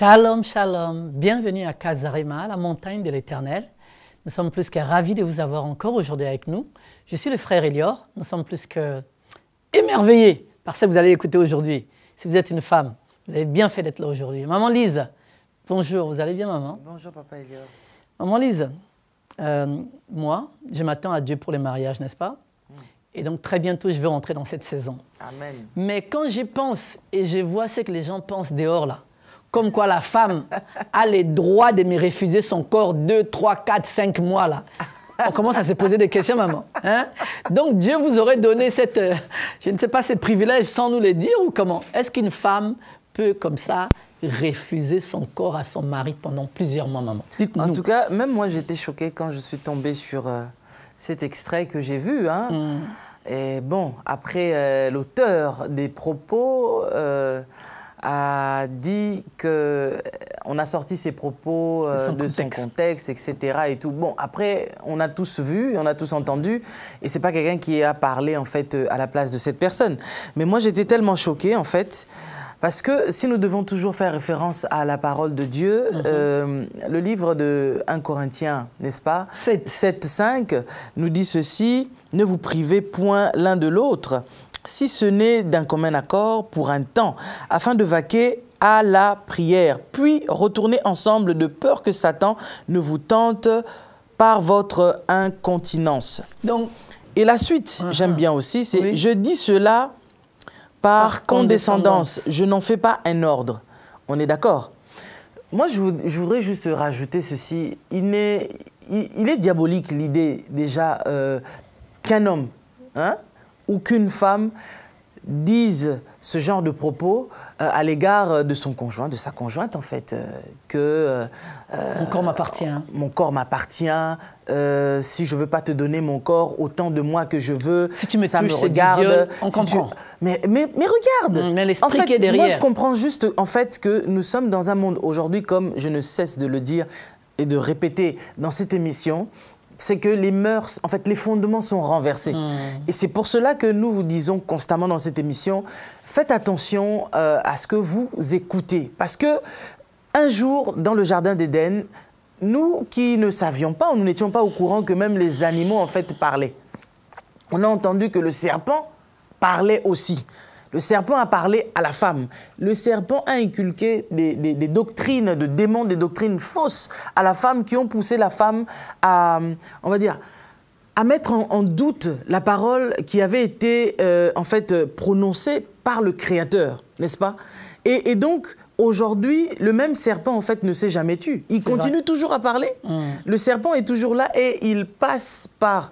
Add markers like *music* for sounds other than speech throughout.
Shalom, shalom, bienvenue à Kazarema, la montagne de l'éternel. Nous sommes plus que ravis de vous avoir encore aujourd'hui avec nous. Je suis le frère Elior, nous sommes plus que émerveillés par ce que vous allez écouter aujourd'hui. Si vous êtes une femme, vous avez bien fait d'être là aujourd'hui. Maman Lise, bonjour, vous allez bien maman Bonjour papa Elior. Maman Lise, euh, moi, je m'attends à Dieu pour les mariages, n'est-ce pas hmm. et donc très bientôt, je vais rentrer dans cette saison. Amen. Mais quand j'y pense et je vois ce que les gens pensent dehors là, comme quoi la femme a les droit de me refuser son corps deux, trois, quatre, cinq mois là. On commence à se poser des questions, maman. Hein? Donc Dieu vous aurait donné cette, euh, je ne sais pas, ces privilèges sans nous les dire ou comment Est-ce qu'une femme peut comme ça refuser son corps à son mari pendant plusieurs mois, maman En tout cas, même moi j'étais choquée quand je suis tombée sur euh, cet extrait que j'ai vu. Hein? Mm. Et bon, après euh, l'auteur des propos, a dit que euh, on a sorti ses propos euh, de son contexte, etc. Et tout. Bon, après, on a tous vu, on a tous entendu, et c'est pas quelqu'un qui a parlé en fait euh, à la place de cette personne. Mais moi, j'étais tellement choquée en fait. Parce que si nous devons toujours faire référence à la parole de Dieu, mhm. le livre de 1 Corinthiens, n'est-ce pas 7.5 nous dit ceci, ne vous privez point l'un de l'autre, si ce n'est d'un commun accord pour un temps, afin de vaquer à la prière, puis retourner ensemble de peur que Satan ne vous tente par votre incontinence. Donc, Et la suite, ah, j'aime ah. bien aussi, c'est Je dis cela par, condescendance. je n'en fais pas un ordre. On est d'accord Moi, je, voudrais juste rajouter ceci. Il est, est diabolique l'idée déjà euh, qu'un homme, hein, aucune femme dise ce genre de propos euh, à l'égard de son conjoint, de sa conjointe en fait, euh, que euh, mon corps m'appartient. Mon corps m'appartient. si je veux pas te donner mon corps, autant de moi que je veux. Si tu me ça me regarde. Mais, mais, mais regarde. Mmh, mais en fait, Moi, je comprends juste en fait que nous sommes dans un monde aujourd'hui, comme je ne cesse de le dire et de répéter dans cette émission, c'est que les mœurs, en fait, les fondements sont renversés. Hmm. Et c'est pour cela que nous vous disons constamment dans cette émission, faites attention euh, à ce que vous écoutez. Parce que un jour, dans le Jardin d'Éden, nous qui ne savions pas, nous n'étions pas au courant que même les animaux, en fait, parlaient. On a entendu que le serpent parlait aussi. Le serpent a parlé à la femme. Le serpent a inculqué des, doctrines de démons, des doctrines fausses à la femme qui ont poussé la femme à, on va dire, à mettre en, doute la parole qui avait été euh, en fait prononcée par le Créateur, n'est-ce pas et, donc, aujourd'hui, le même serpent, en fait, ne s'est jamais tué. Il continue toujours à parler. Mmh. Le serpent est toujours là et il passe par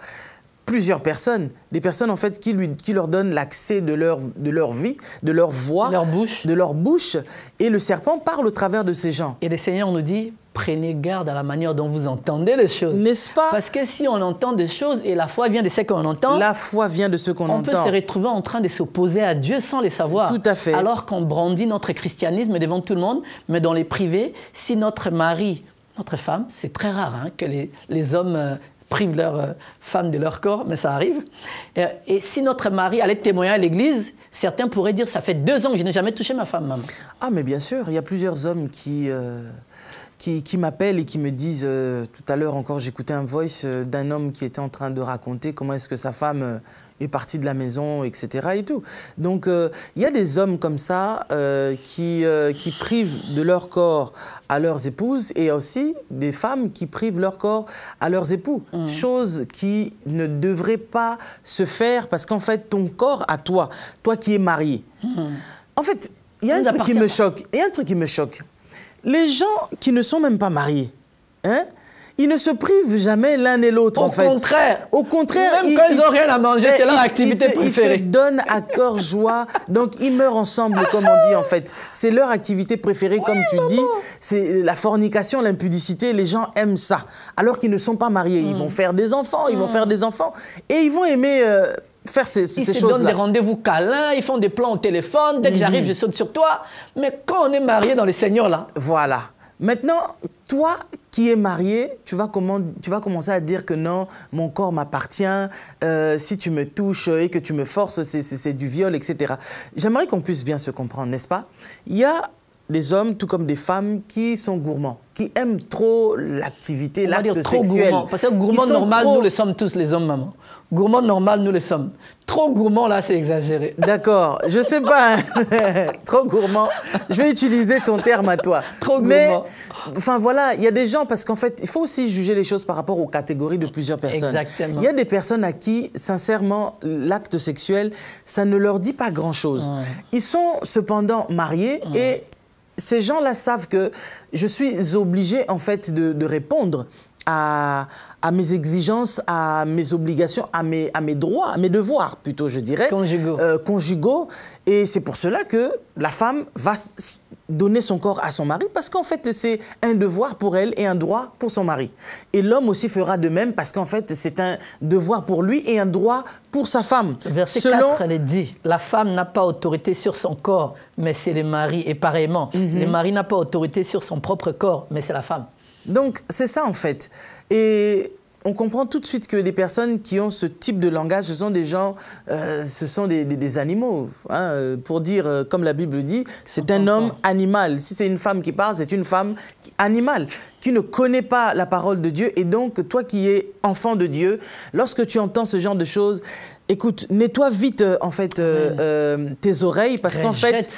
plusieurs personnes, des personnes en fait qui, lui, qui leur donnent l'accès de leur, de leur vie, de leur voix, leur bouche. de leur bouche, et le serpent parle au travers de ces gens. Et le Seigneur nous dit, prenez garde à la manière dont vous entendez les choses. N'est-ce pas Parce que si on entend des choses et la foi vient de ce qu'on entend, la foi vient de ce qu'on entend. On peut se retrouver en train de s'opposer à Dieu sans les savoir. Tout à fait. Alors qu'on brandit notre christianisme devant tout le monde, mais dans les privés, si notre mari notre femme, c'est très rare hein, que les, les hommes euh, privent leur euh, femme de leur corps, mais ça arrive. Et, si notre mari allait témoigner à l'église, certains pourraient dire Ça fait deux ans que je n'ai jamais touché ma femme, maman. Ah, mais bien sûr, il y a plusieurs hommes qui. Euh, qui, m'appellent et qui me disent, euh, tout à l'heure encore, j'écoutais un voice euh, d'un homme qui était en train de raconter comment est-ce que sa femme euh, est partie de la maison, etc. Et tout. Donc il y a des hommes comme ça qui, qui privent de leur corps à leurs épouses et aussi des femmes qui privent leur corps à leurs époux. Mmh. Chose qui ne devrait pas se faire parce qu'en fait ton corps à toi, toi qui es marié, mmh. en fait il y a un truc qui me choque. Il y a un truc qui me choque les gens qui ne sont même pas mariés, hein, ils ne se privent jamais l'un et l'autre, en fait. Au contraire. Au contraire. Même quand ils n'ont rien à manger, c'est leur activité préférée. Ils se donnent à corps joie. Donc, ils meurent ensemble, comme on dit, en fait. C'est leur activité préférée, comme tu dis. C'est la fornication, l'impudicité. Les gens aiment ça. Alors qu'ils ne sont pas mariés. Ils hmm. vont faire des enfants, ils vont hmm. faire des enfants. Et ils vont aimer euh, faire ces, choses Ils se donnent des rendez-vous câlins, ils font des plans au téléphone, dès que mhm. j'arrive, je saute sur toi. Mais quand on est marié dans les seigneurs là. Voilà. Maintenant, toi qui es marié, tu vas, comment, tu vas commencer à dire que non, mon corps m'appartient, euh, si tu me touches et que tu me forces, c'est du viol, etc. J'aimerais qu'on puisse bien se comprendre, n'est-ce pas Il y a des hommes, tout comme des femmes, qui sont gourmands, qui aiment trop l'activité, l'acte sexuel. Gourmand, parce que gourmand normal, nous le sommes tous, les hommes, maman. Gourmands normal, nous le sommes. Trop gourmand, là, c'est exagéré. *laughs* D'accord, je sais pas. Hein. *laughs* Trop gourmand. Je vais utiliser ton terme à toi. Trop Mais, enfin voilà, il y a des gens, parce qu'en fait, il faut aussi juger les choses par rapport aux catégories de plusieurs personnes. Il y a des personnes à qui, sincèrement, l'acte sexuel, ça ne leur dit pas grand-chose. Ils sont cependant mariés et ces gens-là savent que je suis obligé en fait de, répondre à, mes exigences, à mes obligations, à mes, à mes droits, à mes devoirs plutôt, je dirais. Conjugaux. Euh, et c'est pour cela que la femme va donner son corps à son mari parce qu'en fait c'est un devoir pour elle et un droit pour son mari. Et l'homme aussi fera de même parce qu'en fait c'est un devoir pour lui et un droit pour sa femme. Verset Selon... elle dit, la femme n'a pas autorité sur son corps, mais c'est le mari. Et pareillement, mhm. le mari n'a pas autorité sur son propre corps, mais c'est la femme. Donc c'est ça en fait. Et on comprend tout de suite que des personnes qui ont ce type de langage, ce sont des gens, euh, ce sont des, animaux. Hein. pour dire, euh, comme la Bible dit, c'est un homme animal. Si c'est une femme qui parle, c'est une femme animale qui ne connaît pas la parole de Dieu. Et donc, toi qui es enfant de Dieu, lorsque tu entends ce genre de choses, écoute, nettoie vite euh, en fait tes oreilles parce qu'en fait,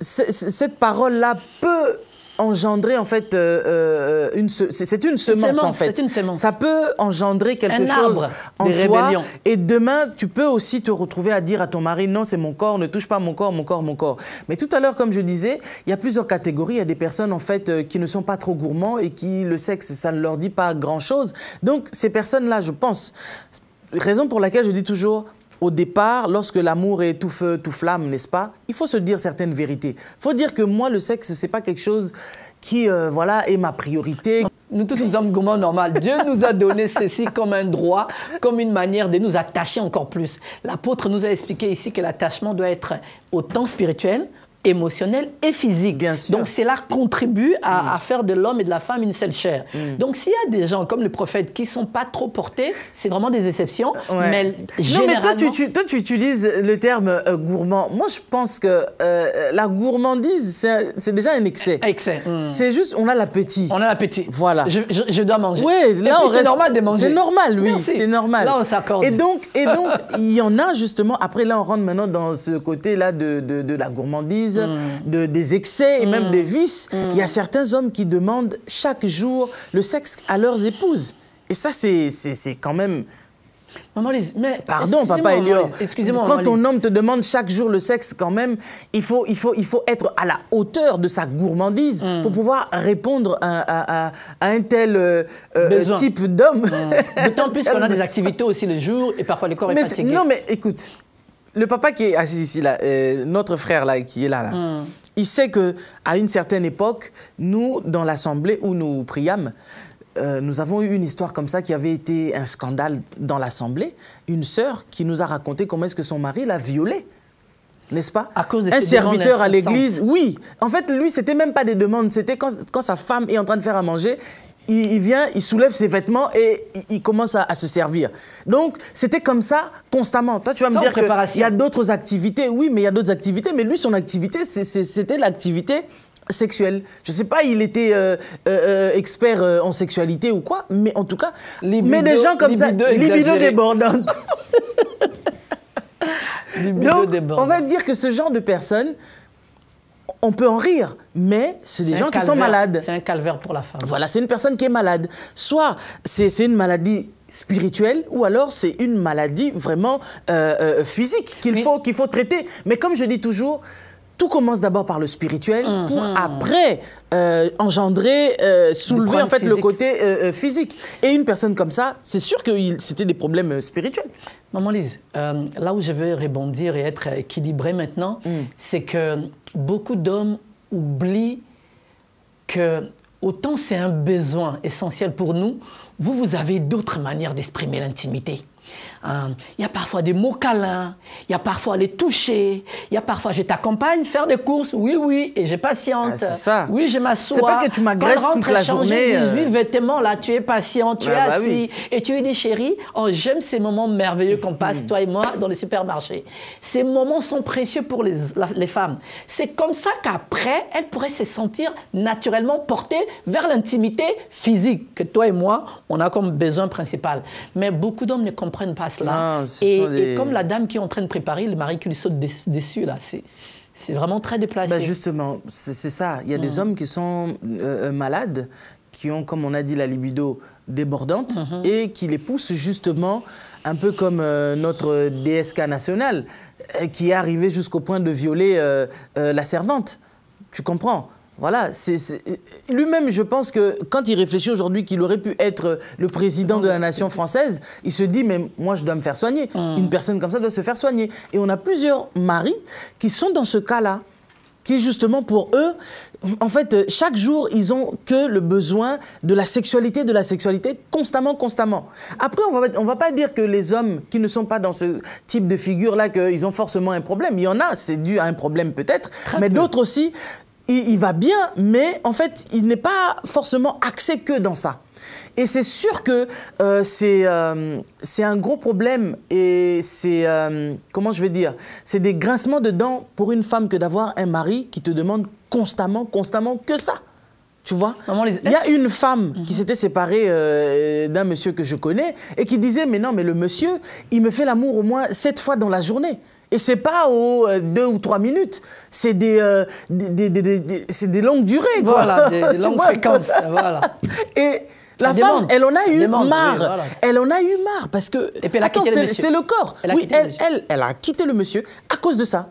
cette parole-là peut engendrer en fait euh, euh, une c'est une semence, en fait. Une semence. Ça peut engendrer quelque chose en toi et demain tu peux aussi te retrouver à dire à ton mari non c'est mon corps ne touche pas mon corps mon corps mon corps. Mais tout à l'heure comme je disais il y a plusieurs catégories il y a des personnes en fait euh, qui ne sont pas trop gourmands et qui le sexe ça ne leur dit pas grand chose donc ces personnes là je pense raison pour laquelle je dis toujours au départ, lorsque l'amour est tout feu, tout flamme, n'est-ce pas Il faut se dire certaines vérités. Il faut dire que moi, le sexe, c'est pas quelque chose qui, euh, voilà, est ma priorité. Nous tous, nous sommes gourmands normal. Dieu nous a donné ceci comme un droit, comme une manière de nous attacher encore plus. L'apôtre nous a expliqué ici que l'attachement doit être autant spirituel émotionnel et physique. Bien sûr. Donc cela contribue à, mm. à faire de l'homme et de la femme une seule chair. Mm. Donc s'il y a des gens comme le prophète qui ne sont pas trop portés, c'est vraiment des exceptions. Euh, mais généralement... Non mais toi tu, utilises le terme euh, gourmand. Moi je pense que euh, la gourmandise c'est déjà un excès. Excès. Mm. C'est juste on a l'appétit. On a l'appétit. Voilà. Je, dois manger. Oui, là c'est normal de manger. C'est normal oui, c'est normal. Là on s'accorde. Et donc et *laughs* donc il y en a justement après là on rentre maintenant dans ce côté là de, de la gourmandise Mm. de, des excès et même mm. des vices. Mm. Il y a certains hommes qui demandent chaque jour le sexe à leurs épouses. Et ça, c'est quand même mais Pardon, papa Elior. Excusez-moi. Quand ton homme te demande chaque jour le sexe, quand même, il faut, il faut, il faut être à la hauteur de sa gourmandise pour pouvoir répondre à, à, un tel euh, euh, type d'homme. D'autant plus *laughs* qu'on a des activités aussi le jour et parfois le corps est fatigué. Non, mais écoute, le papa qui est assis ici, euh, notre frère là, qui est là, là hmm. il sait qu'à une certaine époque, nous, dans l'assemblée où nous priâmes, euh, nous avons eu une histoire comme ça qui avait été un scandale dans l'Assemblée. Une sœur qui nous a raconté comment est-ce que son mari l'a violée. N'est-ce pas à cause de Un serviteur à l'église, oui. En fait, lui, c'était même pas des demandes. C'était quand, sa femme est en train de faire à manger, il, vient, il soulève ses vêtements et il, commence à, se servir. Donc, c'était comme ça constamment. Toi, tu vas me dire qu'il y a d'autres activités. Oui, mais il y a d'autres activités. Mais lui, son activité, c'était l'activité sexuelle. Je sais pas, il était euh, euh, euh, expert en sexualité ou quoi, mais en tout cas, mais des gens comme ça, débordante. libido débordante. on va dire que ce genre de personnes on peut en rire, mais c'est des gens qui sont malades. C'est un calvaire pour la femme. Voilà, c'est une personne qui est malade. Soit c'est une maladie spirituelle ou alors c'est une maladie vraiment euh, euh, physique qu'il faut, qu'il faut traiter. Mais comme je dis toujours, tout commence d'abord par le spirituel mm-hmm. pour après euh, engendrer, soulever en fait le côté physique. Et une personne comme ça, c'est sûr que c'était des problèmes spirituels. Maman Lise, euh, là où je veux rebondir et être équilibré maintenant, mm. c'est que beaucoup d'hommes oublient que autant c'est un besoin essentiel pour nous, vous, vous avez d'autres manières d'exprimer l'intimité. Hein. il y a parfois des mots câlins, il y a parfois les toucher, il y a parfois je t'accompagne faire des courses, oui, oui, et j'ai patiente. Ah, ça. Oui, je m'assois. C'est pas que tu m'agresses toute la journée. 18 euh. vêtements, là, tu es patient, tu es bah, bah Et tu dis, chérie, oh, j'aime ces moments merveilleux qu'on *laughs* passe, toi et moi, dans les supermarchés. Ces moments sont précieux pour les, les femmes. C'est comme ça qu'après, elles pourraient se sentir naturellement portées vers l'intimité physique que toi et moi, on a comme besoin principal. Mais beaucoup d'hommes ne comprennent pas et, comme la dame qui est en train de préparer, le mari qui saute dessus, là, c'est. C'est vraiment très déplacé. Ben, justement, c'est ça. Il y a des mm. hommes qui sont euh, euh, malades, qui ont, comme on a dit, la libido débordante mm-hmm. et qui les poussent justement un peu comme euh, notre DSK national, qui est arrivé jusqu'au point de violer la servante. Tu comprends voilà, c'est lui-même, je pense que quand il réfléchit aujourd'hui qu'il aurait pu être le président de la nation française, il se dit, mais moi, je dois me faire soigner. Hmm. Une personne comme ça doit se faire soigner. Et on a plusieurs maris qui sont dans ce cas-là, qui justement, pour eux, en fait, chaque jour, ils ont que le besoin de la sexualité, de la sexualité, constamment, constamment. Après, on va, on va pas dire que les hommes qui ne sont pas dans ce type de figure-là, qu'ils ont forcément un problème. Il y en a, c'est dû à un problème peut-être, mais d'autres aussi il, va bien, mais en fait, il n'est pas forcément axé que dans ça. Et c'est sûr que euh, euh, c'est un gros problème et c'est, euh, comment je vais dire, c'est des grincements de dents pour une femme que d'avoir un mari qui te demande constamment, constamment que ça. Tu vois Il y a une femme mhm. qui s'était séparée d'un monsieur que je connais et qui disait Mais non, mais le monsieur, il me fait l'amour au moins sept fois dans la journée. Et c'est pas aux euh, deux ou trois minutes, c'est des, euh, des, des, des, des, longues durées. Quoi. Voilà, des, *laughs* longues fréquences. voilà. *laughs* Et la femme, elle en a eu marre. Elle en a eu marre parce que. Et puis elle a attends, c'est le corps. Elle oui, elle, elle, elle a quitté le monsieur à cause de ça.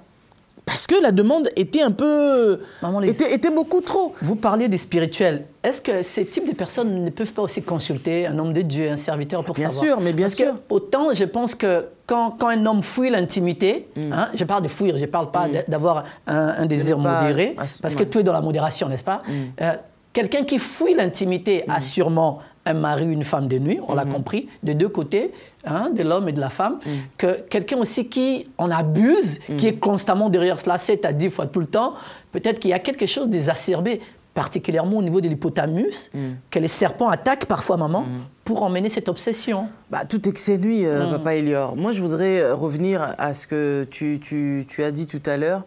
Parce que la demande était un peu. était, beaucoup trop. Vous parlez des spirituels. Est-ce que ces types de personnes ne peuvent pas aussi consulter un homme de Dieu, un serviteur pour bien savoir Bien sûr, mais bien sûr. autant je pense que quand, un homme fouille l'intimité, mm. hein, je parle de fouiller, je ne parle pas mm. d'avoir un, désir modéré, parce que tout est dans la modération, n'est-ce pas mm. euh, Quelqu'un qui fouille l'intimité a sûrement un mari, une femme de nuit, on l'a mhm. compris, de deux côtés, hein, de l'homme et de la femme, mhm. que quelqu'un aussi qui en abuse, mhm. qui est constamment derrière cela 7 à 10 fois tout le temps, peut-être qu'il y a quelque chose d'exacerbé particulièrement au niveau de l'hypotamus, que les serpents attaquent parfois maman pour emmener cette obsession. Bah, tout excès nuit, euh, papa Elior. Moi, je voudrais euh, revenir à ce que tu as dit tout à l'heure.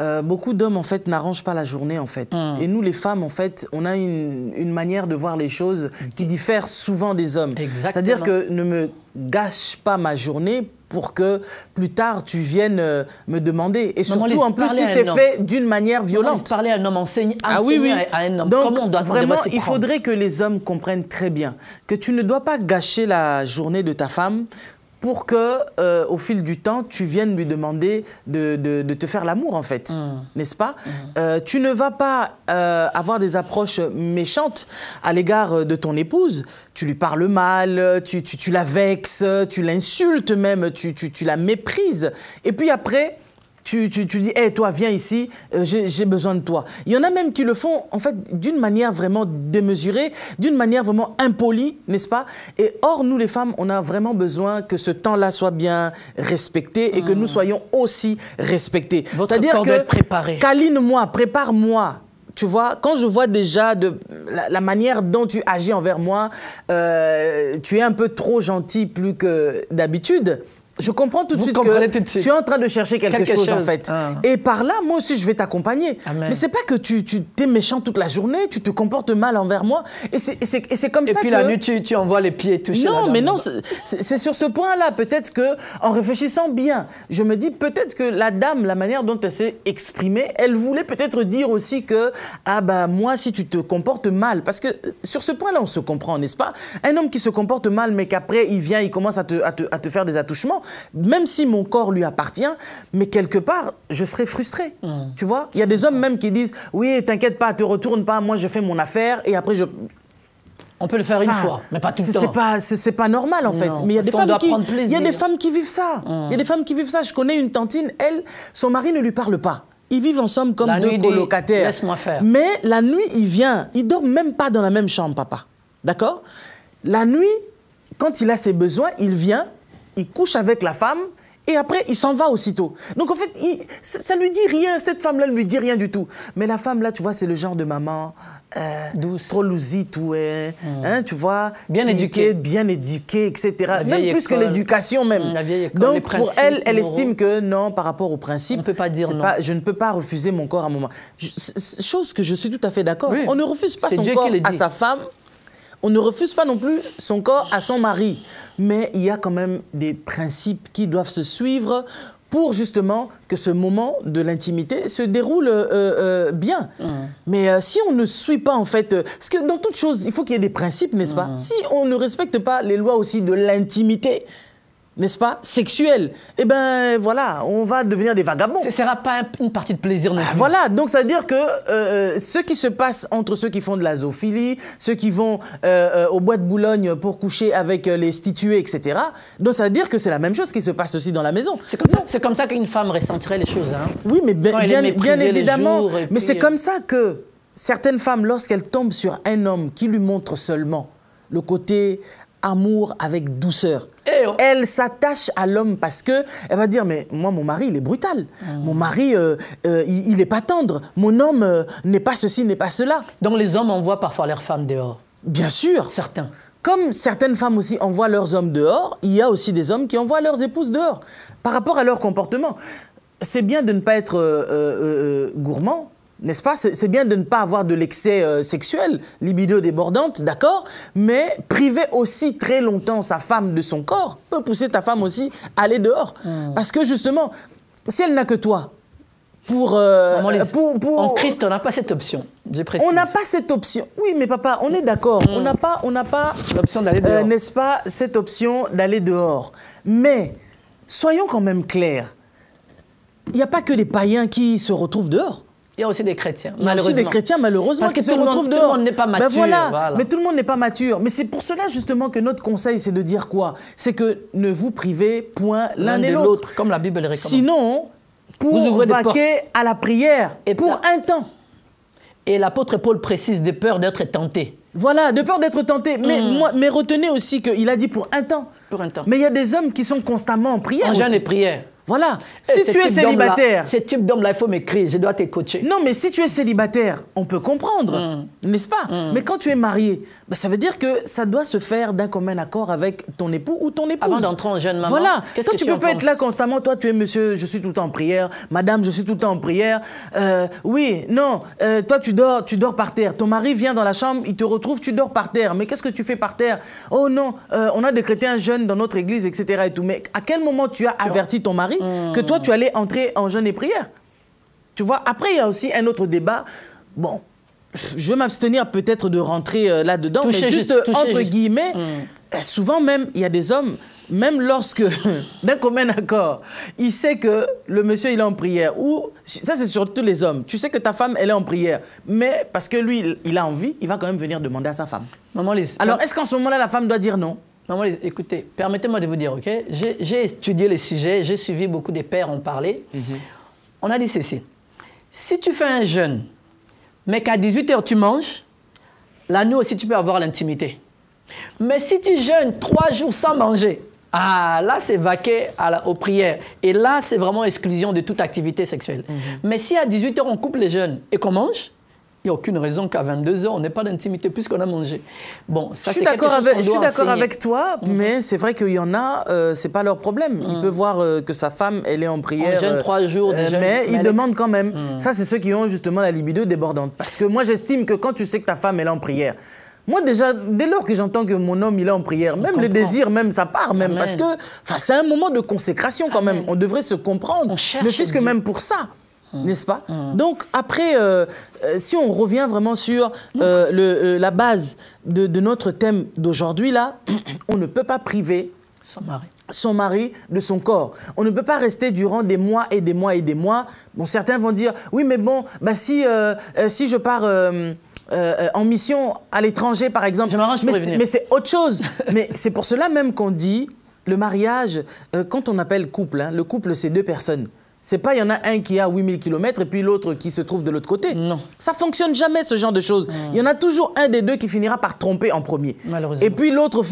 Euh, beaucoup d'hommes, en fait, n'arrangent pas la journée, en fait. Hmm. Et nous, les femmes, en fait, on a une, manière de voir les choses qui diffère souvent des hommes. C'est-à-dire que ne me gâche pas ma journée pour que plus tard tu viennes euh, me demander. Et surtout, en plus, si c'est fait d'une manière violente. parler à un homme, enseigne, ah à un homme. Donc, on doit vraiment, il faudrait que les hommes comprennent très bien que tu ne dois pas gâcher la journée de ta femme pour que, euh, au fil du temps, tu viennes lui demander de, te faire l'amour, en fait, mm. n'est-ce pas mm. euh, Tu ne vas pas euh, avoir des approches méchantes à l'égard de ton épouse. Tu lui parles mal, tu, tu, tu la vexes, tu l'insultes même, tu, tu, la méprises. Et puis après, tu, tu, tu dis, hé, toi, viens ici, euh, j'ai besoin de toi. Il y en a même qui le font, en fait, d'une manière vraiment démesurée, d'une manière vraiment impolie, n'est-ce pas Et or, nous, les femmes, on a vraiment besoin que ce temps-là soit bien respecté et que nous hmm. soyons aussi respectés. C'est-à-dire que, câline-moi, prépare-moi, tu vois, quand je vois déjà de la, manière dont tu agis envers moi, euh, tu es un peu trop gentil plus que d'habitude. Je comprends tout de suite que tu es en train de chercher quelque, chose, en fait. Hein. Et par là, moi aussi, je vais t'accompagner. Mais c'est pas que tu, tu es méchant toute la journée, tu te comportes mal envers moi. Et c'est comme ça que... Et puis la nuit, tu, envoies les pieds toucher Non, mais non, c'est sur ce point-là. Peut-être que en réfléchissant bien, je me dis peut-être que la dame, la manière dont elle s'est exprimée, elle voulait peut-être dire aussi que, ah bah moi, si tu te comportes mal, parce que euh, sur ce point-là, on se comprend, n'est-ce pas Un homme qui se comporte mal, mais qu'après, il vient, il commence à te, à te faire des attouchements, même si mon corps lui appartient, mais quelque part, je serai frustré. Hmm. Tu vois Il y a des hommes même qui disent Oui, t'inquiète pas, te retourne pas, moi je fais mon affaire et après je. On peut le faire une fois, mais pas tout le temps. C'est pas, pas normal en fait. Mais il y a des femmes qui, il y a des femmes qui vivent ça. Hmm. Il y a des femmes qui vivent ça. Je connais une tantine, elle, son mari ne lui parle pas. Ils vivent ensemble comme deux nuit, colocataires. Laisse-moi faire. Mais la nuit, il vient. Il dort même pas dans la même chambre, papa. D'accord La nuit, quand il a ses besoins, il vient, il couche avec la femme et après il s'en va aussitôt. Donc en fait, ça ne lui dit rien, cette femme-là ne lui dit rien du tout. Mais la femme-là, tu vois, c'est le genre de maman. Euh, trop lousie, tout hein. Mmh. hein, tu vois. Bien éduquée. Bien éduquée, etc. Même plus que l'éducation, même. Mmh, la vieille école, Donc, pour elle, elle estime que non, par rapport au principe. On peut pas dire non. je ne peux pas refuser mon corps à un moment. chose que je suis tout à fait d'accord. On ne refuse pas son corps à sa femme on ne refuse pas non plus son corps à son mari, mais il y a quand même des principes qui doivent se suivre pour justement que ce moment de l'intimité se déroule euh, euh, bien. Mmh. Mais euh, si on ne suit pas, en fait, parce que dans toute chose, il faut qu'il y ait des principes, n'est-ce pas mmh. Si on ne respecte pas les lois aussi de l'intimité, n'est-ce pas, sexuel, eh ben voilà, on va devenir des vagabonds. Ce sera pas une partie de plaisir non ah, voilà, donc ça veut dire que euh, euh, ce qui se passe entre ceux qui font de la zoophilie, ceux qui vont euh, au bois de Boulogne pour coucher avec les situés, etc. Donc ça veut dire que c'est la même chose qui se passe aussi dans la maison. C'est comme, ça, comme ça qu'une femme ressentirait les choses. Hein. Oui, mais bien, évidemment. mais c'est comme ça que certaines femmes, lorsqu'elles tombent sur un homme qui lui montre seulement le côté amour avec douceur. Eh oh. Elle s'attache à l'homme parce que elle va dire mais moi mon mari il est brutal, hmm. mon mari euh, euh, il n'est pas tendre, mon homme euh, n'est pas ceci n'est pas cela. Donc les hommes envoient parfois leurs femmes dehors. Bien sûr. Certains. Comme certaines femmes aussi envoient leurs hommes dehors, il y a aussi des hommes qui envoient leurs épouses dehors par rapport à leur comportement. C'est bien de ne pas être gourmand, n'est-ce pas C'est bien de ne pas avoir de l'excès euh, sexuel, libido débordante, d'accord Mais priver aussi très longtemps sa femme de son corps peut pousser ta femme aussi à aller dehors. Hmm. Parce que justement, si elle n'a que toi, pour, euh, pour, pour, En Christ, on n'a pas cette option, On n'a pas cette option. Oui, mais papa, on est d'accord. Hmm. On n'a pas... On n'a pas L'option d'aller euh, dehors. N'est-ce pas Cette option d'aller dehors. Mais, soyons quand même clairs. Il n'y a pas que les païens qui se retrouvent dehors. Il y a aussi des chrétiens, malheureusement. des chrétiens, malheureusement, Parce que se retrouvent dehors. Tout le monde n'est pas ben mature. voilà. Mais tout le monde n'est pas mature. Mais c'est pour cela, justement, que notre conseil, c'est de dire quoi C'est que ne vous privez point l'un et l'autre. Comme la Bible le recommande. Sinon, pour vaquer à la prière, pour un temps. Et l'apôtre Paul précise de peur d'être tenté. Voilà, de peur d'être tenté. Mais, mm. mais retenez aussi qu'il a dit pour un temps. Pour un temps. Mais il y a des hommes qui sont constamment en prière. En jeûne et prière. Voilà. Eh, si tu es célibataire. Ce type d'homme-là, il faut m'écrire, je dois te coacher. Non, mais si tu es célibataire, on peut comprendre, mm. n'est-ce pas mm. Mais quand tu es marié, bah, ça veut dire que ça doit se faire d'un commun accord avec ton époux ou ton épouse. Avant d'entrer en jeune maman. Voilà. Toi, que tu, ne peux pas être là constamment. Toi, tu es monsieur, je suis tout le temps en prière. Madame, je suis tout le temps en prière. Euh, oui, non. Euh, toi, tu dors, tu dors par terre. Ton mari vient dans la chambre, il te retrouve, tu dors par terre. Mais qu'est-ce que tu fais par terre Oh non, euh, on a décrété un jeune dans notre église, etc. Et tout. Mais à quel moment tu as averti ton mari que toi, tu allais entrer en jeûne et prière. Tu vois, après, il y a aussi un autre débat. Bon, je vais m'abstenir peut-être de rentrer euh, là-dedans, mais juste, entre guillemets, mm. euh, souvent même, il y a des hommes, même lorsque, *laughs* d'un commun accord, il sait que le monsieur, il est en prière, ou, ça c'est surtout les hommes, tu sais que ta femme, elle est en prière, mais parce que lui, il a envie, il va quand même venir demander à sa femme. Maman, Alors, est-ce qu'en ce moment-là, la femme doit dire non Maman, écoutez, permettez-moi de vous dire, ok J'ai étudié le sujet, j'ai suivi beaucoup des pères en parler. Mhm. On a dit ceci. Si tu fais un jeûne, mais qu'à 18h tu manges, là nous aussi tu peux avoir l'intimité. Mais si tu jeûnes trois jours sans manger, ah là c'est vaquer à la, aux prières. Et là c'est vraiment exclusion de toute activité sexuelle. Mhm. Mais si à 18h on coupe les jeûnes et qu'on mange, aucune raison qu'à 22 ans on n'ait pas d'intimité puisqu'on a mangé. Bon, je suis d'accord avec, toi, mhm. mais c'est vrai qu'il y en a, euh, c'est pas leur problème. Il mhm. peut voir euh, que sa femme, elle est en prière. Euh, trois jours euh, mais, il demande quand même. Mhm. Ça, c'est ceux qui ont justement la libido débordante. Parce que moi, j'estime que quand tu sais que ta femme, elle est en prière, moi déjà, dès lors que j'entends que mon homme il est en prière, même le désir, même ça part, même parce que, c'est un moment de consécration quand même. On devrait se comprendre, ne fût que même pour ça. Mmh. n'est-ce pas mmh. Donc après, euh, euh, si on revient vraiment sur euh, la base de, notre thème d'aujourd'hui, là, *clears throat* on ne peut pas priver son mari. de son corps. On ne peut pas rester durant des mois et des mois et des mois. Bon, certains vont dire, oui, mais bon, bah, si, je pars... en mission à l'étranger, par exemple. mais, c'est autre chose. *laughs* mais c'est pour cela même qu'on dit le mariage, quand on appelle couple, hein, le couple, c'est deux personnes. C'est pas il y en a un qui a 8000 km et puis l'autre qui se trouve de l'autre côté. Non. Ça fonctionne jamais ce genre de choses. Il y en a toujours un des deux qui finira par tromper en premier. Malheureusement. Et puis l'autre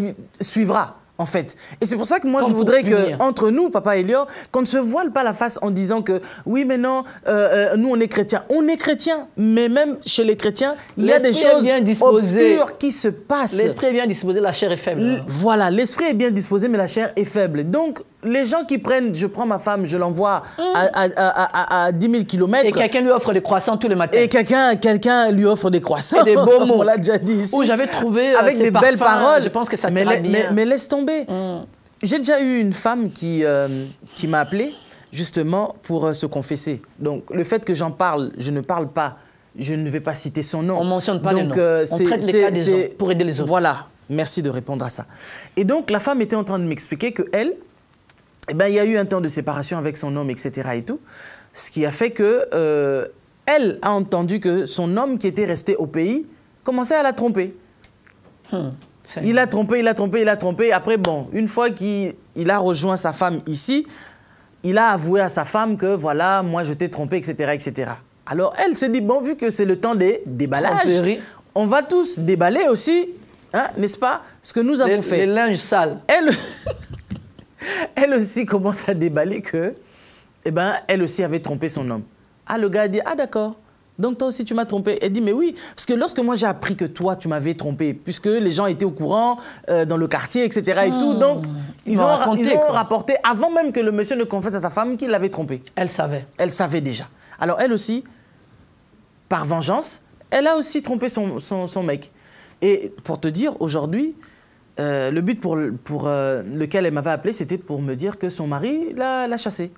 suivra. En fait. Et c'est pour ça que moi, je voudrais que, entre nous, papa et qu'on ne se voile pas la face en disant que, oui, mais non, euh, euh, nous, on est chrétiens. On est chrétiens, mais même chez les chrétiens, il y a des choses bien obscures qui se passent. L'esprit est bien disposé, la chair est faible. voilà, l'esprit est bien disposé, mais la chair est faible. Donc, les gens qui prennent, je prends ma femme, je l'envoie à, 10 000 km. Et quelqu'un lui offre des croissants tous les matins. Et quelqu'un quelqu'un lui offre des croissants. Et des beaux *laughs* mots. On l'a déjà dit Où j'avais trouvé. Euh, Avec des belles paroles. Je pense que ça mais, mais, laisse tomber. Mm. J'ai déjà eu une femme qui, euh, qui m'a appelé justement pour euh, se confesser. Donc le fait que j'en parle, je ne parle pas, je ne vais pas citer son nom. On mentionne pas donc, nom, On traite les cas des gens pour aider les autres. Voilà. Merci de répondre à ça. Et donc la femme était en train de m'expliquer que elle, eh ben, il y a eu un temps de séparation avec son homme, etc. Et tout, ce qui a fait que euh, elle a entendu que son homme qui était resté au pays commençait à la tromper. Hmm, il a trompé, il a trompé, il a trompé. Après, bon, une fois qu'il a rejoint sa femme ici, il a avoué à sa femme que voilà, moi je t'ai trompé, etc., etc. Alors elle se dit, bon, vu que c'est le temps des déballages, on va tous déballer aussi, hein, n'est-ce pas, ce que nous avons fait. Les linges sales. Elle... *laughs* elle aussi commence à déballer que, eh ben, elle aussi avait trompé son homme. Ah, le gars a dit, ah d'accord, donc toi aussi tu m'as trompé. Elle dit, mais oui, parce que lorsque moi j'ai appris que toi tu m'avais trompé, puisque les gens étaient au courant euh, dans le quartier, etc. et tout, hmm. donc ils, ont, rapporté, avant même que le monsieur ne confesse à sa femme qu'il l'avait trompé. Elle savait. Elle savait déjà. Alors elle aussi, par vengeance, elle a aussi trompé son mec. Et pour te dire, aujourd'hui, euh, le but pour, euh, lequel elle m'avait appelé, c'était pour me dire que son mari l'a chassée.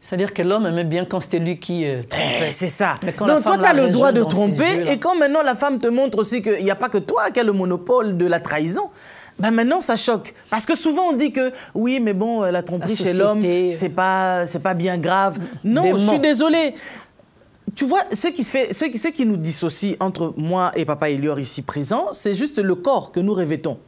C'est-à-dire que l'homme aimait bien quand c'était lui qui euh, eh, trompait. c'est ça. Donc toi, tu as le droit de tromper. et quand maintenant la femme te montre aussi qu'il n'y a pas que toi qui as le monopole de la trahison, ben maintenant ça choque. Parce que souvent on dit que oui, mais bon, la tromperie chez l'homme, c'est pas, pas bien grave. Non, je suis désolée. Tu vois, ce qui, fait, qui, ce qui nous dissocie entre moi et Papa Elior ici présent, c'est juste le corps que nous revêtons.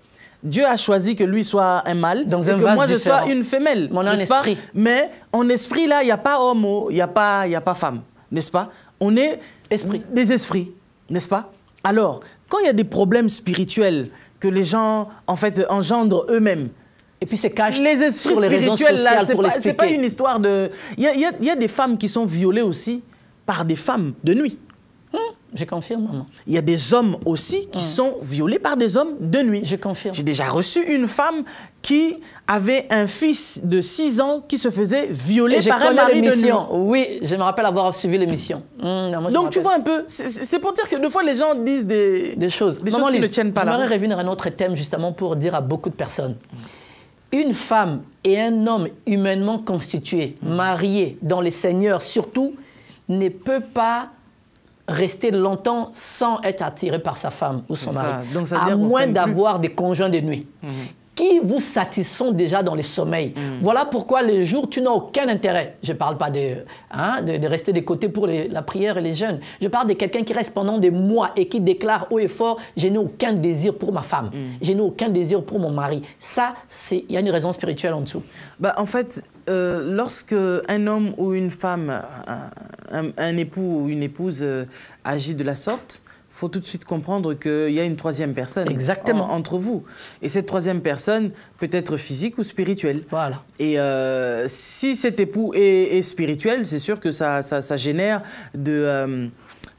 Dieu a choisi que lui soit un mâle et que moi je sois une femelle, n'est-ce pas Mais en esprit, là, il n'y a pas homme, il n'y a, pas, a pas femme, n'est-ce pas On est des esprits, n'est-ce pas Alors, quand il y a des problèmes spirituels que les gens, en fait, engendrent eux-mêmes, et puis c'est les esprits spirituels, là, c'est pas, pas, une histoire de... Il y a des femmes qui sont violées aussi par des femmes de nuit. Hmm, je confirme, maman. Il y a des hommes aussi qui hmm. sont violés par des hommes de nuit. Je confirme. J'ai déjà reçu une femme qui avait un fils de 6 ans qui se faisait violer par un mari de nuit. Oui, je me rappelle avoir suivi l'émission. Hmm, Donc tu vois un peu, c'est pour dire que des fois les gens disent des, choses, des qui ne tiennent pas je voudrais revenir à un autre thème justement pour dire à beaucoup de personnes une femme et un homme humainement constitués, mariés dans les seigneurs surtout, ne peut pas rester longtemps sans être attiré par sa femme ou son mari, à moins d'avoir des conjoints de nuit. Mhm. Qui vous satisfont déjà dans le sommeil. Mhm. Voilà pourquoi les jours, tu n'as aucun intérêt. Je ne parle pas hein, de, de, rester de côté pour la prière et les jeunes. Je parle de quelqu'un qui reste pendant des mois et qui déclare haut et fort Je n'ai aucun désir pour ma femme, mhm. je n'ai aucun désir pour mon mari. Ça, il y a une raison spirituelle en dessous. Bah, en fait, Lorsqu'un euh, lorsque un homme ou une femme, un, époux ou une épouse euh, agit de la sorte, faut tout de suite comprendre qu'il y a une troisième personne Exactement. entre vous. Et cette troisième personne peut être physique ou spirituelle. Voilà. Et euh, si cet époux est, spirituel, c'est sûr que ça génère de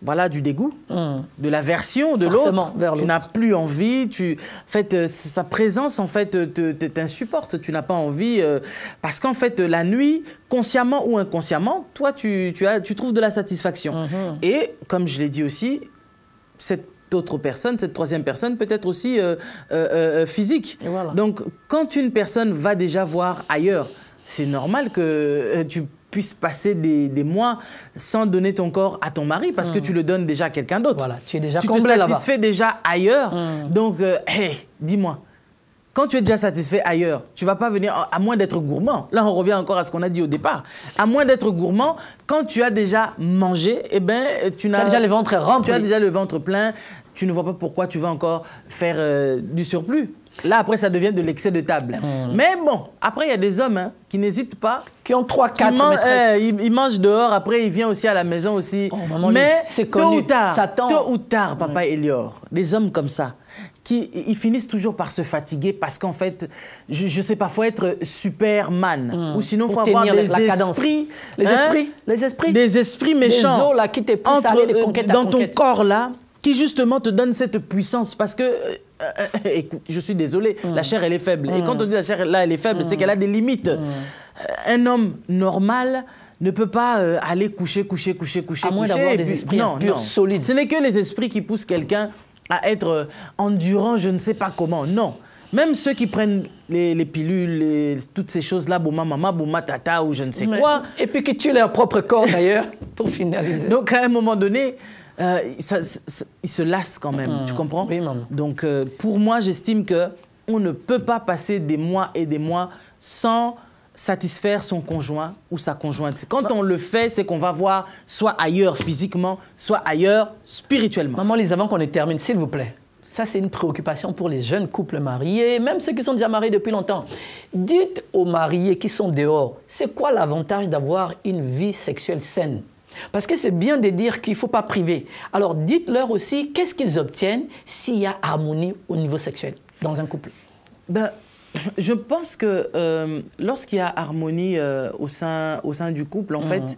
voilà, du dégoût, hmm. de l'aversion de l'autre. Tu n'as plus envie, tu, en fait, euh, sa présence, en fait, euh, t'insupporte, tu n'as pas envie, euh, parce qu'en fait, la nuit, consciemment ou inconsciemment, toi, tu, as, tu trouves de la satisfaction. Mhm. Et, comme je l'ai dit aussi, cette autre personne, cette troisième personne peut être aussi physique. Donc, quand une personne va déjà voir ailleurs, c'est normal que tu puisse passer des, mois sans donner ton corps à ton mari parce que hmm. tu le donnes déjà à quelqu'un d'autre. Voilà, tu es déjà Tu te déjà ailleurs. Hmm. Donc, euh, dis-moi, quand tu es déjà satisfait ailleurs, tu vas pas venir, à moins d'être gourmand. Là, on revient encore à ce qu'on a dit au départ. À moins d'être gourmand, quand tu as déjà mangé, eh ben, tu n'as... as déjà le ventre rempli. Tu as déjà le ventre plein. Tu ne vois pas pourquoi tu vas encore faire euh, du surplus. Là, après, ça devient de l'excès de table. Mm. Mais bon, après, il y a des hommes hein, qui n'hésitent pas. Qui ont trois 4 euh, ils, mangent dehors, après, ils viennent aussi à la maison aussi. Oh, Mais tôt ou tard, ou tard, papa Elior, des hommes comme ça, qui ils finissent toujours par se fatiguer parce qu'en fait, je, ne sais pas, faut être superman. Mm. Ou sinon, il faut avoir des esprits, les hein, esprits. Les esprits. Des esprits méchants. là, qui entre, euh, dans ton corps là, qui justement te donne cette puissance parce que euh, euh, euh, euh, je suis désolé, mm. la chair, elle est faible. Et quand mm. on dit la chair, là, elle est faible, c'est mm. qu'elle a des limites. Un homme normal ne peut pas aller coucher, coucher, coucher, coucher, à moins d'avoir des esprits non, non. solides. Ce n'est que les esprits qui poussent quelqu'un à être endurant, je ne sais pas comment. Non. Même ceux qui prennent les, pilules, toutes ces choses-là, bouma mama, bouma tata ou je ne sais quoi. Et puis qui tuent leur propre corps d'ailleurs, pour finaliser. Donc à un moment donné, euh, se lasse quand même, tu comprends oui, maman. – Donc euh, pour moi, j'estime que on ne peut pas passer des mois et des mois sans satisfaire son conjoint ou sa conjointe. Quand on le fait, c'est qu'on va voir soit ailleurs physiquement, soit ailleurs spirituellement. Maman, les avant qu'on les termine, s'il vous plaît. Ça, c'est une préoccupation pour les jeunes couples mariés, même ceux qui sont déjà mariés depuis longtemps. Dites aux mariés qui sont dehors, c'est quoi l'avantage d'avoir une vie sexuelle saine parce que c'est bien de dire qu'il ne faut pas priver. Alors dites-leur aussi qu'est-ce qu'ils obtiennent s'il y a harmonie au niveau sexuel dans un couple. Ben, je pense que euh, lorsqu'il y a harmonie euh, au, sein, du couple, en mmh. fait,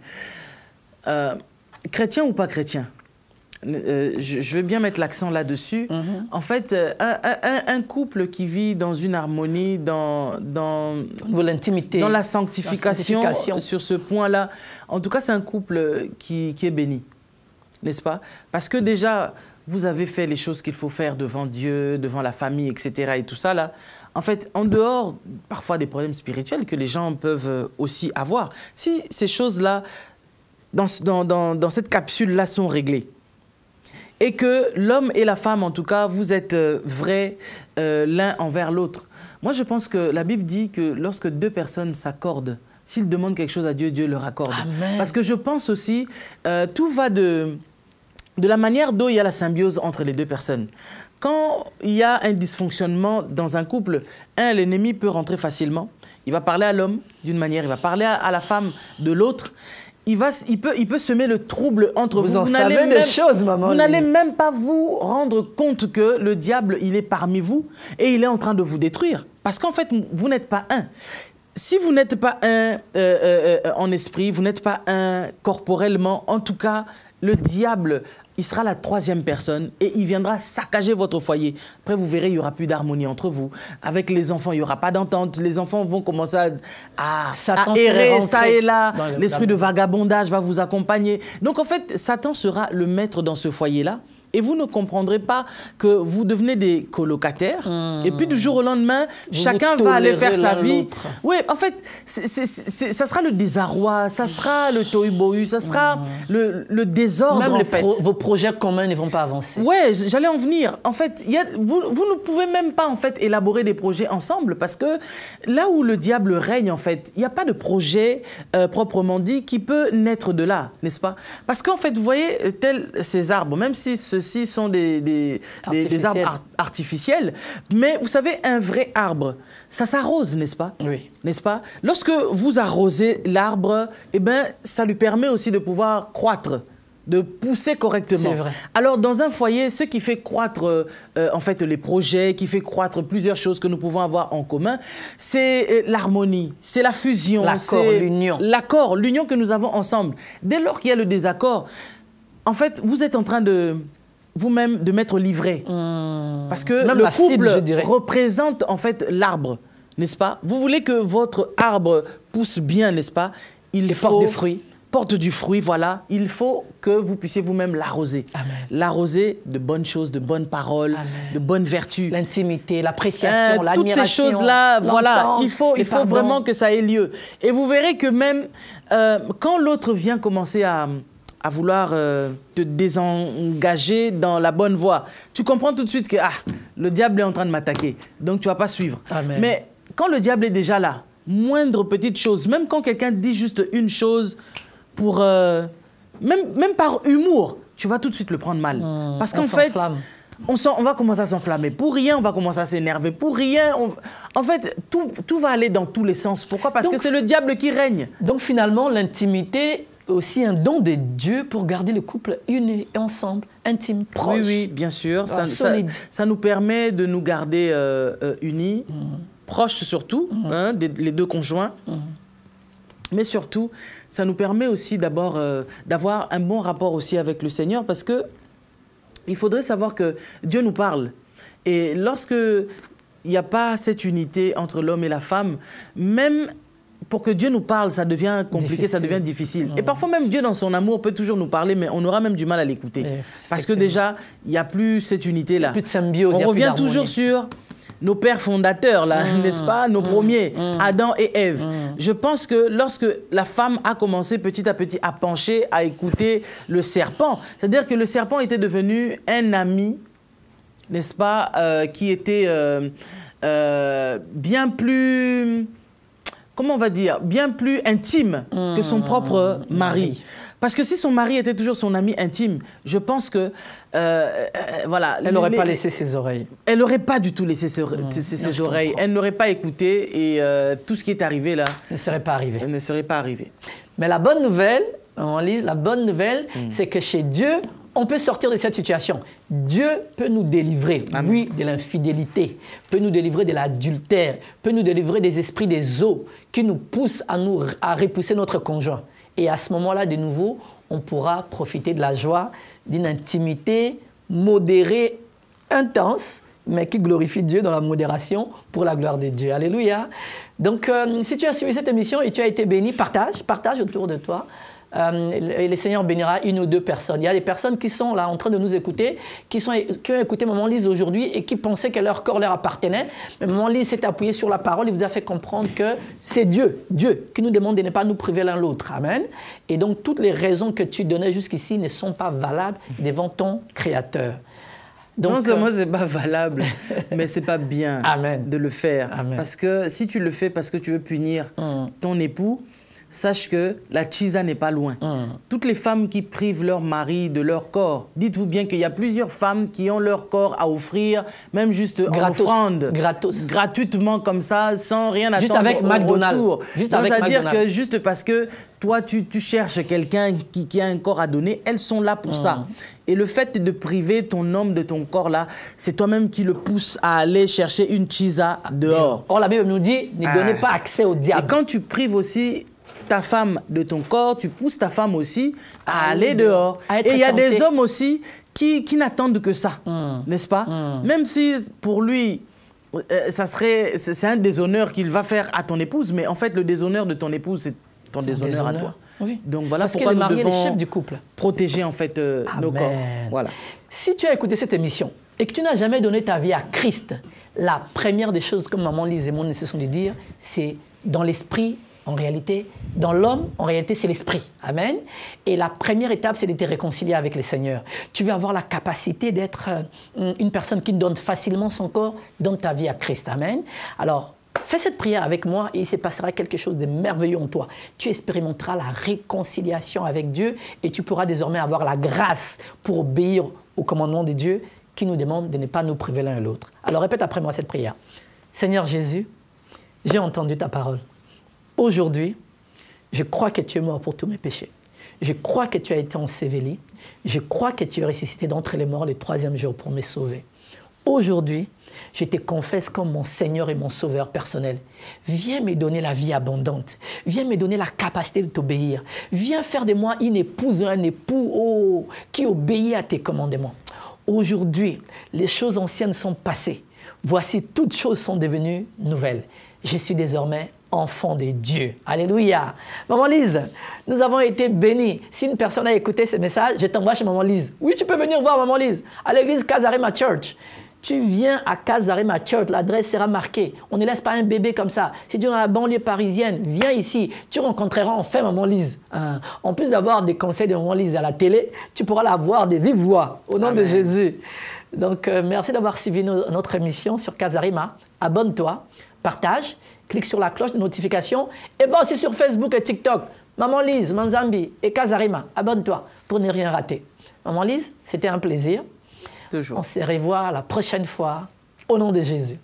euh, chrétien ou pas chrétien, euh, je, vais veux bien mettre l'accent là-dessus. Mhm. En fait, euh, un, couple qui vit dans une harmonie, dans, dans, dans la sanctification, sur ce point-là, en tout cas, c'est un couple qui, est béni, n'est-ce pas Parce que déjà, vous avez fait les choses qu'il faut faire devant Dieu, devant la famille, etc. Et tout ça, là. En fait, en dehors parfois des problèmes spirituels que les gens peuvent euh, aussi avoir, si ces choses-là, dans, dans cette capsule-là, sont réglées, et que l'homme et la femme, en tout cas, vous êtes euh, vrais euh, l'un envers l'autre. Moi, je pense que la Bible dit que lorsque deux personnes s'accordent, s'ils demandent quelque chose à Dieu, Dieu leur accorde. Parce que je pense aussi, euh, tout va de, la manière dont il y a la symbiose entre les deux personnes. Quand il y a un dysfonctionnement dans un couple, un, l'ennemi peut rentrer facilement. Il va parler à l'homme d'une manière, il va parler à la femme de l'autre il, va, il, peut, il peut semer le trouble entre vous. Vous, choses, n'allez même pas vous rendre compte que le diable, il est parmi vous et il est en train de vous détruire. Parce qu'en fait, vous n'êtes pas un. Si vous n'êtes pas un euh, euh, euh, en esprit, vous n'êtes pas un corporellement, en tout cas, le diable il sera la troisième personne et il viendra saccager votre foyer. Après, vous verrez, il n'y aura plus d'harmonie entre vous. Avec les enfants, il n'y aura pas d'entente. Les enfants vont commencer à, errer ça et là. L'esprit de vagabondage va vous accompagner. Donc, en fait, Satan sera le maître dans ce foyer-là. Et vous ne comprendrez pas que vous devenez des colocataires. Et puis du jour au lendemain, chacun va aller faire sa vie. Oui, en fait, c ça sera le désarroi, ça sera le tohu ça sera le, désordre en fait. vos projets communs ne vont pas avancer. Oui, j'allais en venir. En fait, vous, ne pouvez même pas en fait élaborer des projets ensemble parce que là où le diable règne en fait, il n'y a pas de projet euh, proprement dit qui peut naître de là, n'est-ce pas Parce qu'en fait, vous voyez, euh, tels ces arbres, même si ce sont des, arbres artificiels. Mais vous savez, un vrai arbre, ça s'arrose, n'est-ce pas Oui. N'est-ce pas Lorsque vous arrosez l'arbre, eh ben, ça lui permet aussi de pouvoir croître de pousser correctement. Vrai. Alors dans un foyer, ce qui fait croître euh, euh, en fait les projets, qui fait croître plusieurs choses que nous pouvons avoir en commun, c'est euh, l'harmonie, c'est la fusion, c'est l'union. L'accord, l'union que nous avons ensemble. Dès lors qu'il y a le désaccord, en fait, vous êtes en train de vous-même de mettre livré. Hmm. Parce que le couple représente en fait l'arbre, n'est-ce pas Vous voulez que votre arbre pousse bien, n'est-ce pas Il faut... porte des fruits. Porte du fruit, voilà. Il faut que vous puissiez vous-même l'arroser. L'arroser de bonnes choses, de bonnes paroles, de bonnes vertus. L'intimité, l'appréciation, euh, Toutes ces choses-là, voilà. Il faut, il faut vraiment que ça ait lieu. Et vous verrez que même euh, quand l'autre vient commencer à à vouloir euh, te désengager dans la bonne voie. Tu comprends tout de suite que ah, le diable est en train de m'attaquer, donc tu vas pas suivre. Mais quand le diable est déjà là, moindre petite chose, même quand quelqu'un dit juste une chose pour... Euh, même, même par humour, tu vas tout de suite le prendre mal. Hmm, Parce qu'en fait, on, on, va commencer à s'enflammer. Pour rien, on va commencer à s'énerver. Pour rien, en fait, tout, tout, va aller dans tous les sens. Pourquoi Parce que c'est le diable qui règne. Donc finalement, l'intimité aussi un don de Dieu pour garder le couple uni, ensemble, intime, proche. Oui, oui, bien sûr. Ah, ça, nous permet de nous garder euh, euh, unis, mm. proches surtout, mm. hein, les deux conjoints. Mm. Mais surtout, ça nous permet aussi d'abord euh, d'avoir un bon rapport aussi avec le Seigneur parce que il faudrait savoir que Dieu nous parle. Et lorsque il n'y a pas cette unité entre l'homme et la femme, même pour que Dieu nous parle, ça devient compliqué, ça devient difficile. Et mm. parfois même Dieu, dans son amour, peut toujours nous parler, mais on aura même du mal à l'écouter. Eh, Parce que déjà, il n'y a plus cette unité-là. Plus de symbiose. On revient toujours sur nos pères fondateurs, là, mm. n'est-ce pas Nos mm. premiers, Adam et Ève. Je pense que lorsque la femme a commencé petit à petit à pencher, à écouter le serpent, c'est-à-dire que le serpent était devenu un ami, n'est-ce pas, euh, qui était euh, euh, bien plus comment on va dire, bien plus intime que son mmh. propre mmh. mari. Parce que si son mari était toujours son ami intime, je pense que, euh, euh, voilà. Elle n'aurait pas laissé ses oreilles. Elle n'aurait pas du tout laissé ses, mmh. oreilles. Elle n'aurait pas écouté et euh, tout ce qui est arrivé là. Ne serait pas arrivé. Elle ne serait pas arrivé. Mais la bonne nouvelle, on lit la bonne nouvelle, c'est que chez Dieu, on peut sortir de cette situation. Dieu peut nous délivrer, oui, de l'infidélité, peut nous délivrer de l'adultère, peut nous délivrer des esprits des eaux qui nous poussent à, nous, à repousser notre conjoint. Et à ce moment-là, de nouveau, on pourra profiter de la joie, d'une intimité modérée, intense, mais qui glorifie Dieu dans la modération pour la gloire de Dieu. Alléluia. Donc, euh, si tu as suivi cette émission et tu as été béni, partage, partage autour de toi. Euh, et le Seigneur bénira une ou deux personnes. Il y a des personnes qui sont là en train de nous écouter, qui, sont, ont écouté Maman Lise aujourd'hui et qui pensaient que leur corps leur appartenait. Mais Maman Lise s'est appuyée sur la parole et vous a fait comprendre que c'est Dieu, Dieu, qui nous demande de ne pas nous priver l'un l'autre. Amen. Et donc toutes les raisons que tu donnais jusqu'ici ne sont pas valables devant ton Créateur. Donc, non seulement n'est euh, pas valable, *laughs* mais c'est pas bien Amen. de le faire. Parce que si tu le fais parce que tu veux punir hum. ton époux, sache que la chisa n'est pas loin. Mm. Toutes les femmes qui privent leur mari de leur corps, dites-vous bien qu'il y a plusieurs femmes qui ont leur corps à offrir, même juste en offrande. Gratuitement comme ça, sans rien juste attendre avec au McDonald's. Juste Donc, avec C'est-à-dire que juste parce que toi, tu, cherches quelqu'un qui, a un corps à donner, elles sont là pour mm. ça. Et le fait de priver ton homme de ton corps là, c'est toi-même qui le pousse à aller chercher une chisa dehors. Or, la Bible nous dit, ne ah. donnez pas accès au diable. Et quand tu prives aussi ta femme de ton corps, tu pousses ta femme aussi à, aller dehors. Et il y a des hommes aussi qui, qui n'attendent que ça, hmm. n'est-ce pas hmm. Même si pour lui, euh, ça serait, c'est un déshonneur qu'il va faire à ton épouse, mais en fait, le déshonneur de ton épouse, c'est ton déshonneur, à toi. Donc voilà pourquoi nous devons chef du couple. protéger en fait euh, nos corps. Voilà. Si tu as écouté cette émission et que tu n'as jamais donné ta vie à Christ, la première des choses que maman Lise et mon cessons de dire, c'est dans l'esprit en réalité, dans l'homme, en réalité, c'est l'esprit. Amen. Et la première étape, c'est de te réconcilier avec le Seigneur. Tu veux avoir la capacité d'être euh, une personne qui donne facilement son corps, dans ta vie à Christ. Amen. Alors, fais cette prière avec moi et il se passera quelque chose de merveilleux en toi. Tu expérimenteras la réconciliation avec Dieu et tu pourras désormais avoir la grâce pour obéir au commandement de Dieu qui nous demande de ne pas nous priver l'un et l'autre. Alors, répète après moi cette prière. Seigneur Jésus, j'ai entendu ta parole. Aujourd'hui, je crois que tu es mort pour tous mes péchés. Je crois que tu as été enseveli. Je crois que tu es ressuscité d'entre les morts le troisième jour pour me sauver. Aujourd'hui, je te confesse comme mon Seigneur et mon Sauveur personnel. Viens me donner la vie abondante. Viens me donner la capacité de t'obéir. Viens faire de moi une épouse, un époux oh, qui obéit à tes commandements. Aujourd'hui, les choses anciennes sont passées. Voici toutes choses sont devenues nouvelles. Je suis désormais enfants de Dieu. Alléluia. Maman Lise, nous avons été bénis. Si une personne a écouté ce message, je t'envoie chez Maman Lise. Oui, tu peux venir voir Maman Lise à l'église Casarima Church. Tu viens à Casarima Church, l'adresse sera marquée. On ne laisse pas un bébé comme ça. Si tu es dans la banlieue parisienne, viens ici. Tu rencontreras enfin Maman Lise. Hein. En plus d'avoir des conseils de Maman Lise à la télé, tu pourras la voir de vive voix au nom de Jésus. Donc, euh, merci d'avoir suivi notre émission sur Casarima. Abonne-toi, partage clique sur la cloche de notification. Et va aussi sur Facebook et TikTok. Maman Lise, Manzambi et Kazarima, abonne-toi pour ne rien rater. Maman Lise, c'était un plaisir. Toujours. On se revoit la prochaine fois. Au nom de Jésus.